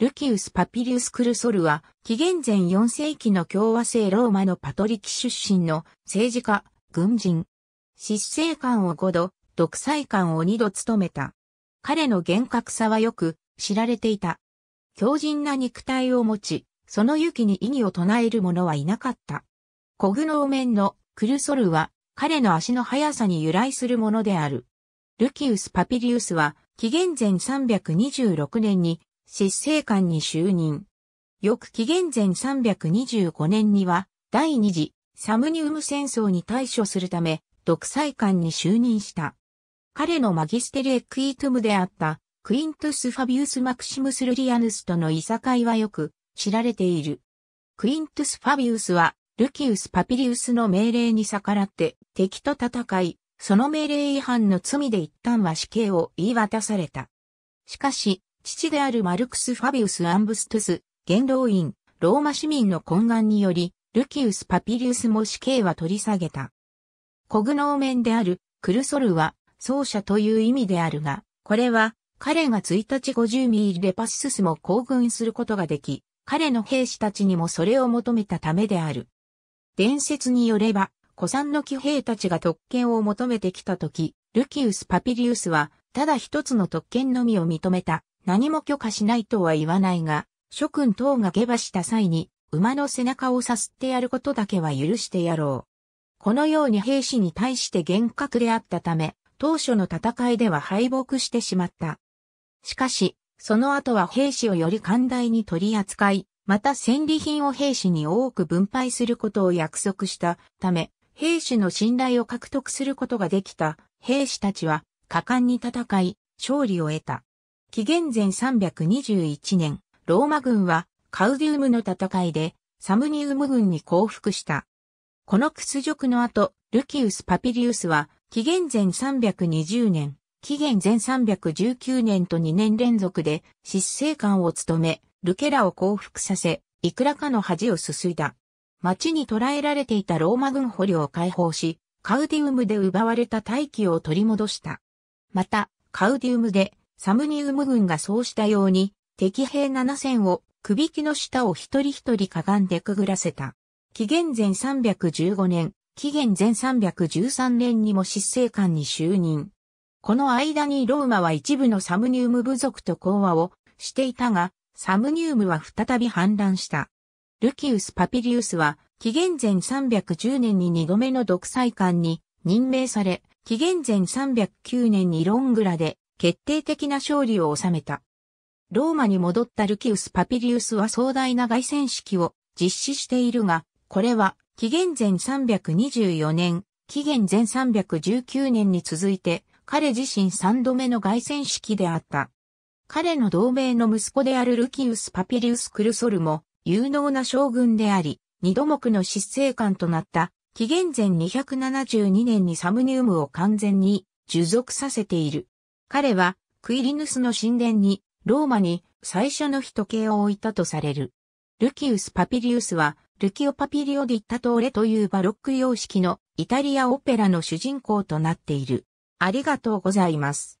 ルキウス・パピリウス・クルソルは、紀元前4世紀の共和制ローマのパトリキ出身の政治家、軍人。執政官を5度、独裁官を2度務めた。彼の厳格さはよく知られていた。強靭な肉体を持ち、その勇気に異議を唱える者はいなかった。コグノーメンのクルソルは、彼の足の速さに由来するものである。ルキウス・パピリウスは、紀元前326年に執政官に就任。翌紀元前325年には、第二次サムニウム戦争に対処するため、独裁官に就任した。彼のマギステル・エクイトムであったクイントゥス・ファビウス・マクシムス・ルリアヌスとのいさかいはよく知られている。クイントゥス・ファビウスは、ルキウス・パピリウスの命令に逆らって敵と戦い、その命令違反の罪で一旦は死刑を言い渡された。しかし、父であるマルクス・ファビウス・アンブストゥス、元老院、ローマ市民の懇願により、ルキウス・パピリウスも死刑は取り下げた。国能面であるクルソルは奏者という意味であるが、これは彼が1日50ミリレパススも行軍することができ、彼の兵士たちにもそれを求めたためである。伝説によれば、古参の騎兵たちが特権を求めてきたとき、ルキウス・パピリウスは、ただ一つの特権のみを認めた。何も許可しないとは言わないが、諸君等が下馬した際に、馬の背中をさすってやることだけは許してやろう。このように兵士に対して厳格であったため、当初の戦いでは敗北してしまった。しかし、その後は兵士をより寛大に取り扱い、また戦利品を兵士に多く分配することを約束したため、兵士の信頼を獲得することができた兵士たちは、果敢に戦い、勝利を得た。紀元前321年、ローマ軍はカウディウムの戦いでサムニウム軍に降伏した。この屈辱の後、ルキウス・パピリウスは紀元前320年、紀元前319年と2年連続で執政官を務め、ルケラを降伏させ、いくらかの恥をすすいだ。町に捕らえられていたローマ軍捕虜を解放し、カウディウムで奪われた大気を取り戻した。また、カウディウムでサムニウム軍がそうしたように、敵兵7000を首輝の下を一人一人かがんでくぐらせた。紀元前315年、紀元前313年にも執政官に就任。この間にローマは一部のサムニウム部族と講和をしていたが、サムニウムは再び反乱した。ルキウス・パピリウスは、紀元前310年に二度目の独裁官に任命され、紀元前309年にロングラで決定的な勝利を収めた。ローマに戻ったルキウス・パピリウスは壮大な凱旋式を実施しているが、これは紀元前324年、紀元前319年に続いて、彼自身3度目の凱旋式であった。彼の同盟の息子であるルキウス・パピリウス・クルソルも有能な将軍であり、二度目の失政官となった紀元前272年にサムニウムを完全に従属させている。彼はクイリヌスの神殿にローマに最初の人形を置いたとされる。ルキウス・パピリウスはルキオ・パピリオ・ディッタトーレというバロック様式のイタリアオペラの主人公となっている。ありがとうございます。